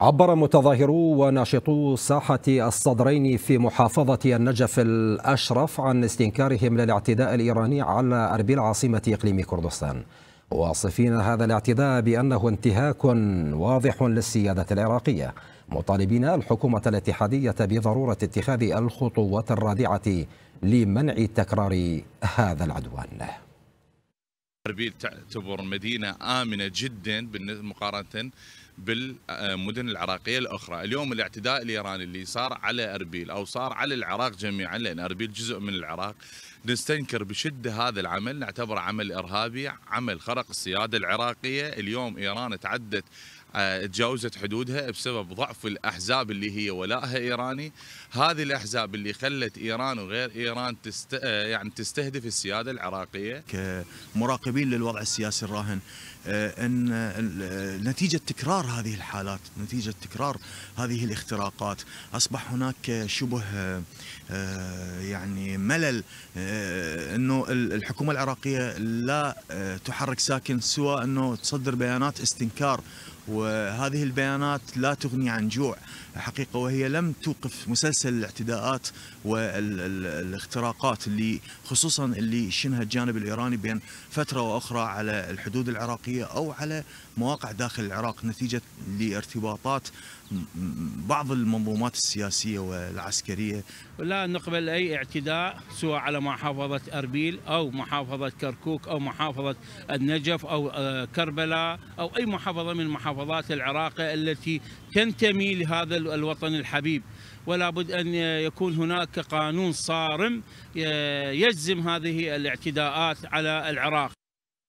عبر متظاهرو وناشطو ساحة الصدرين في محافظة النجف الأشرف عن استنكارهم للاعتداء الإيراني على أربيل عاصمة إقليم كردستان واصفين هذا الاعتداء بأنه انتهاك واضح للسيادة العراقية مطالبين الحكومة الاتحادية بضرورة اتخاذ الخطوات الرادعة لمنع تكرار هذا العدوان أربيل تعتبر مدينة آمنة جدا مقارنة بالمدن العراقيه الاخرى، اليوم الاعتداء الايراني اللي صار على اربيل او صار على العراق جميعا لان اربيل جزء من العراق نستنكر بشده هذا العمل نعتبره عمل ارهابي، عمل خرق السياده العراقيه، اليوم ايران تعدت آه، تجاوزت حدودها بسبب ضعف الاحزاب اللي هي ولائها ايراني، هذه الاحزاب اللي خلت ايران وغير ايران تست آه، يعني تستهدف السياده العراقيه كمراقبين للوضع السياسي الراهن آه، ان نتيجه تكرار تكرار هذه الحالات نتيجة تكرار هذه الاختراقات أصبح هناك شبه آه، يعني ملل آه، أنه الحكومة العراقية لا آه، تحرك ساكن سوى أنه تصدر بيانات استنكار وهذه البيانات لا تغني عن جوع حقيقة وهي لم توقف مسلسل الاعتداءات والاختراقات اللي خصوصا اللي شنها الجانب الإيراني بين فترة وأخرى على الحدود العراقية أو على مواقع داخل العراق نتيجة لارتباطات بعض المنظومات السياسية والعسكرية لا نقبل أي اعتداء سواء على محافظة أربيل أو محافظة كركوك أو محافظة النجف أو آه، كربلاء أو أي محافظة من محافظة محافظات العراق التي تنتمي لهذا الوطن الحبيب ولا بد أن يكون هناك قانون صارم يجزم هذه الاعتداءات على العراق